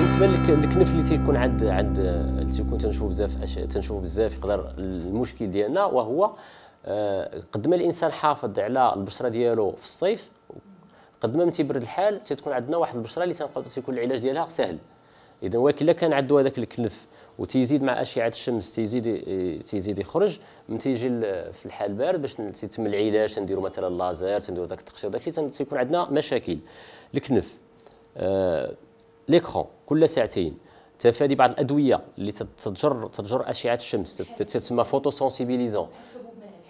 بالنسبه للكنف اللي تيكون عند عند اللي تيكون تنشوف بزاف تنشوف بزاف يقدر المشكل ديالنا وهو آه، قد ما الانسان حافظ على البشره ديالو في الصيف قد ما تيبرد الحال تتكون عندنا واحد البشره اللي تيكون العلاج ديالها سهل اذا ولكن الا كان عنده هذاك الكنف وتيزيد مع اشعه الشمس تيزيد آه، تيزيد يخرج من تيجي في الحال بارد باش تيتم العلاج تنديروا مثلا اللازر تنديروا ذاك التقشير داك الشيء تيكون عندنا مشاكل الكنف آه ليكخون كل ساعتين تفادي بعض الادويه اللي تتجر تتجر اشعه الشمس تسمى فوتو سونسيبيليزون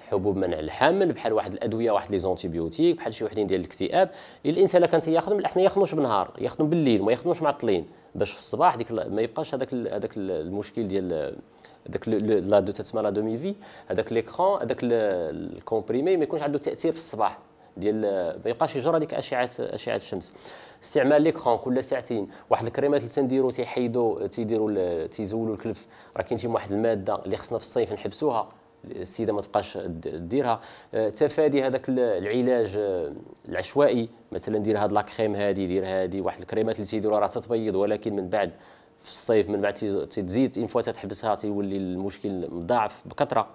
حبوب منع الحمل بحال واحد الادويه واحد لي زونتيبيوتيك بحال شي وحدين ديال الاكتئاب الانسان كان تياخذهم حنا ياخذوش بالنهار ياخذهم بالليل ما ياخذوش معطلين باش في الصباح ديك ما يبقاش هذاك هذاك المشكل ديال هذاك لا دو تسمى لا دومي في هذاك ليكخون هذاك الكومبريمي ما يكونش عنده تاثير في الصباح ديال ما يبقاش يجرى ديك اشعه اشعه الشمس استعمال ليكرون كل ساعتين واحد الكريمات اللي تنديروا تيحيدوا تيديروا تيزولوا الكلف راه كاين شي واحد الماده اللي خصنا في الصيف نحبسوها السيده ما تبقاش ديرها آه، تفادي هذاك العلاج آه، العشوائي مثلا دير هاد لاكريم هادي دير هادي واحد الكريمات اللي تيديروها راه تتبيض ولكن من بعد في الصيف من بعد تزيد ان فوا تحبسها تيولي المشكل مضاعف بكثره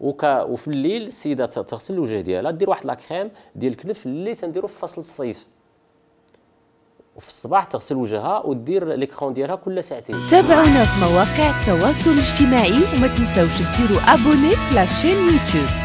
وك... وفي الليل السيده تغسل الوجه ديالها دير واحد لاكريم ديال الكنف اللي تنديرو في فصل الصيف وفي الصباح تغسل وجهها ودير ليكرون ديالها كل ساعتين تابعونا في مواقع التواصل الاجتماعي وما تنساوش ديروا ابوني في لاشين يوتيوب